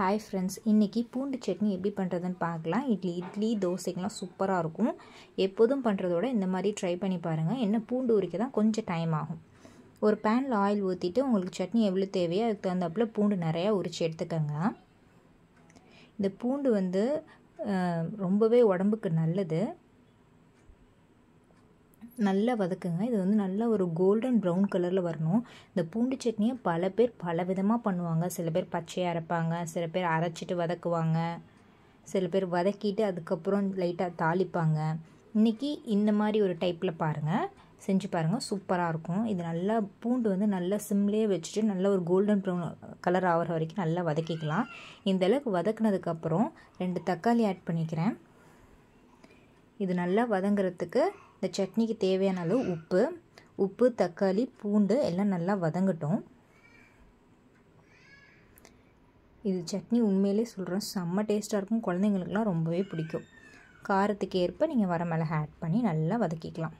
hi friends இன்றைக்கி பூண்டு சட்னி எப்படி பண்ணுறதுன்னு பார்க்கலாம் இட்லி இட்லி தோசைக்கெலாம் சூப்பராக இருக்கும் எப்போதும் பண்ணுறதோட இந்த மாதிரி ட்ரை பண்ணி பாருங்கள் என்ன பூண்டு உரிக்க தான் கொஞ்சம் டைம் ஆகும் ஒரு பேனில் ஆயில் ஊற்றிட்டு உங்களுக்கு சட்னி எவ்வளோ தேவையோ அதுக்கு தகுந்தாப்பில் பூண்டு நிறையா உரித்து எடுத்துக்கோங்க இந்த பூண்டு வந்து ரொம்பவே உடம்புக்கு நல்லது நல்லா வதக்குங்க இது வந்து நல்லா ஒரு கோல்டன் ப்ரௌன் கலரில் வரணும் இந்த பூண்டு சட்னியை பல பேர் பல விதமாக பண்ணுவாங்க சில பேர் பச்சையாக அரைப்பாங்க சில பேர் அரைச்சிட்டு வதக்குவாங்க சில பேர் வதக்கிட்டு அதுக்கப்புறம் லைட்டாக தாளிப்பாங்க இன்றைக்கி இந்த மாதிரி ஒரு டைப்பில் பாருங்கள் செஞ்சு பாருங்கள் சூப்பராக இருக்கும் இது நல்லா பூண்டு வந்து நல்லா சிம்லேயே வச்சுட்டு நல்லா ஒரு கோல்டன் ப்ரௌன் கலர் ஆகிற வரைக்கும் நல்லா வதக்கிக்கலாம் இந்தளவுக்கு வதக்குனதுக்கப்புறம் ரெண்டு தக்காளி ஆட் பண்ணிக்கிறேன் இது நல்லா வதங்கிறதுக்கு இந்த சட்னிக்கு தேவையான அளவு உப்பு உப்பு தக்காளி பூண்டு எல்லாம் நல்லா வதங்கட்டும் இது சட்னி உண்மையிலே சொல்கிறோம் செம்ம டேஸ்ட்டாக இருக்கும் குழந்தைங்களுக்குலாம் ரொம்பவே பிடிக்கும் காரத்துக்கு ஏற்ப நீங்கள் வர மேலே ஆட் பண்ணி நல்லா வதக்கிக்கலாம்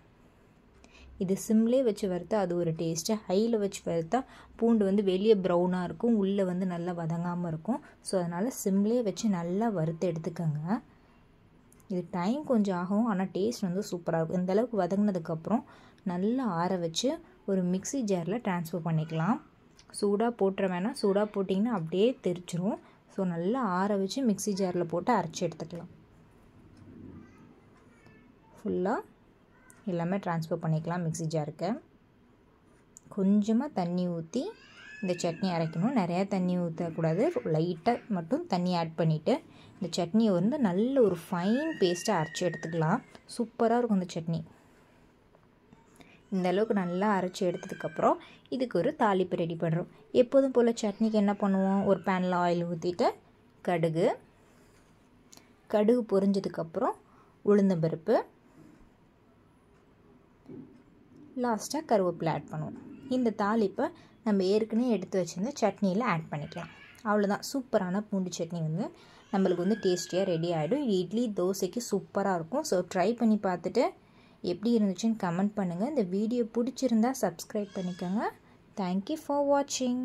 இது சிம்லே வச்சு வறுத்தா அது ஒரு டேஸ்ட்டு ஹையில் வச்சு வறுத்தா பூண்டு வந்து வெளியே ப்ரௌனாக இருக்கும் உள்ளே வந்து நல்லா வதங்காமல் இருக்கும் ஸோ அதனால் சிம்லே வச்சு நல்லா வறுத்து எடுத்துக்கோங்க இது டைம் கொஞ்சம் ஆகும் ஆனால் டேஸ்ட் வந்து சூப்பராக இருக்கும் இந்த அளவுக்கு வதங்கினதுக்கப்புறம் நல்லா ஆற வச்சு ஒரு மிக்சி ஜாரில் ட்ரான்ஸ்ஃபர் பண்ணிக்கலாம் சூடாக போட்டுற வேணாம் சூடாக போட்டிங்கன்னா அப்படியே தெரிச்சிரும் ஸோ நல்லா ஆற வச்சு மிக்சி ஜாரில் போட்டு அரைச்சி எடுத்துக்கலாம் ஃபுல்லாக எல்லாமே ட்ரான்ஸ்ஃபர் பண்ணிக்கலாம் மிக்சி ஜாருக்கு கொஞ்சமாக தண்ணி ஊற்றி இந்த சட்னி அரைக்கணும் நிறையா தண்ணி ஊற்றக்கூடாது லைட்டாக மட்டும் தண்ணி ஆட் பண்ணிவிட்டு இந்த சட்னியை வந்து நல்ல ஒரு ஃபைன் பேஸ்ட்டாக அரைச்சி எடுத்துக்கலாம் சூப்பராக இருக்கும் இந்த சட்னி இந்த அளவுக்கு நல்லா அரைச்சி எடுத்ததுக்கப்புறம் இதுக்கு ஒரு தாளிப்பு ரெடி பண்ணுறோம் எப்போதும் போல் சட்னிக்கு என்ன பண்ணுவோம் ஒரு பேனில் ஆயில் ஊற்றிட்டு கடுகு கடுகு பொரிஞ்சதுக்கப்புறம் உளுந்தம்பருப்பு லாஸ்ட்டாக கருவேப்பிலை ஆட் பண்ணுவோம் இந்த தாளிப்பை நம்ம ஏற்கனவே எடுத்து வச்சுருந்து சட்னியில் ஆட் பண்ணிக்கலாம் அவ்வளோதான் சூப்பரான பூண்டு சட்னி வந்து நம்மளுக்கு வந்து டேஸ்டியாக ரெடி ஆகிடும் இட்லி தோசைக்கு சூப்பராக இருக்கும் ஸோ ட்ரை பண்ணி பார்த்துட்டு எப்படி இருந்துச்சுன்னு கமெண்ட் பண்ணுங்கள் இந்த வீடியோ பிடிச்சிருந்தா சப்ஸ்கிரைப் பண்ணிக்கோங்க தேங்க்யூ ஃபார் வாட்சிங்